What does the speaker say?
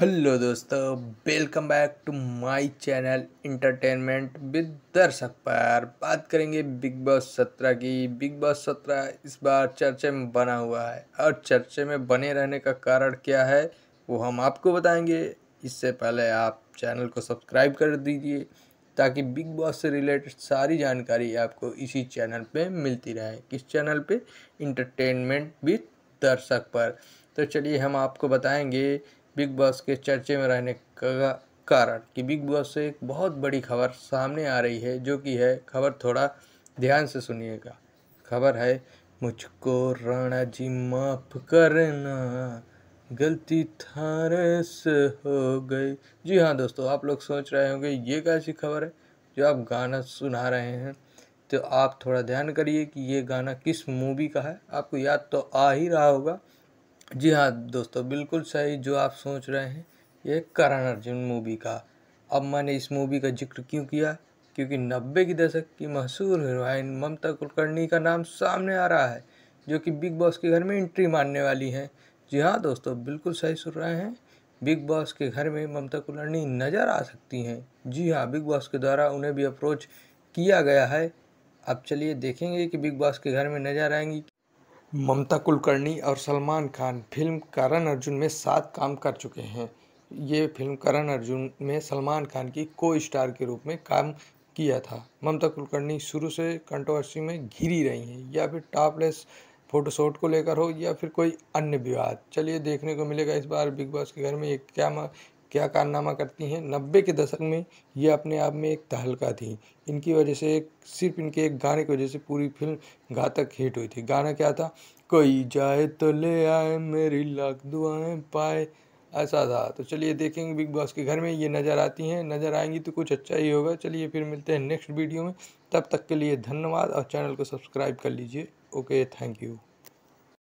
hello दोस्तों welcome back to my channel entertainment with दर्शक पर बात करेंगे बिग बॉस सत्रह की बिग बॉस सत्रह इस बार चर्चे में बना हुआ है और चर्चे में बने रहने का कारण क्या है वो हम आपको बताएंगे इससे पहले आप चैनल को सब्सक्राइब कर दीजिए ताकि बिग बॉस से रिलेटेड सारी जानकारी आपको इसी चैनल पे मिलती रहे किस चैनल पे इंटरटेनमेंट विद दर्शक पर तो चलिए हम आपको बताएंगे बिग बॉस के चर्चे में रहने का कारण कि बिग बॉस से एक बहुत बड़ी खबर सामने आ रही है जो कि है खबर थोड़ा ध्यान से सुनिएगा खबर है मुझको राणा जी माफ करना गलती थारे से हो गई जी हाँ दोस्तों आप लोग सोच रहे होंगे ये कैसी खबर है जो आप गाना सुना रहे हैं तो आप थोड़ा ध्यान करिए कि ये गाना किस मूवी का है आपको याद तो आ ही रहा होगा जी हाँ दोस्तों बिल्कुल सही जो आप सोच रहे हैं ये करण अर्जुन मूवी का अब मैंने इस मूवी का जिक्र क्यों किया क्योंकि नब्बे की दशक की मशहूर हीरोइन ममता कुलकर्णी का नाम सामने आ रहा है जो कि बिग बॉस के घर में एंट्री मारने वाली हैं जी हाँ दोस्तों बिल्कुल सही सुन रहे हैं बिग बॉस के घर में ममता कुलकर्णी नज़र आ सकती हैं जी हाँ बिग बॉस के द्वारा उन्हें भी अप्रोच किया गया है अब चलिए देखेंगे कि बिग बॉस के घर में नज़र आएंगी ममता कुलकर्णी और सलमान खान फिल्म करण अर्जुन में सात काम कर चुके हैं ये फिल्म करण अर्जुन में सलमान खान की को स्टार के रूप में काम किया था ममता कुलकर्णी शुरू से कंट्रोवर्सी में घिरी रही हैं या फिर टॉपलेस फोटोशॉट को लेकर हो या फिर कोई अन्य विवाद चलिए देखने को मिलेगा इस बार बिग बॉस के घर में ये क्या क्या कारनामा करती हैं नब्बे के दशक में ये अपने आप में एक तहलका थी इनकी वजह से एक सिर्फ इनके एक गाने की वजह से पूरी फिल्म घातक हिट हुई थी गाना क्या था कोई जाए तो ले आए मेरी लाख दुआएं पाए ऐसा था तो चलिए देखेंगे बिग बॉस के घर में ये नज़र आती हैं नज़र आएंगी तो कुछ अच्छा ही होगा चलिए फिर मिलते हैं नेक्स्ट वीडियो में तब तक के लिए धन्यवाद और चैनल को सब्सक्राइब कर लीजिए ओके थैंक यू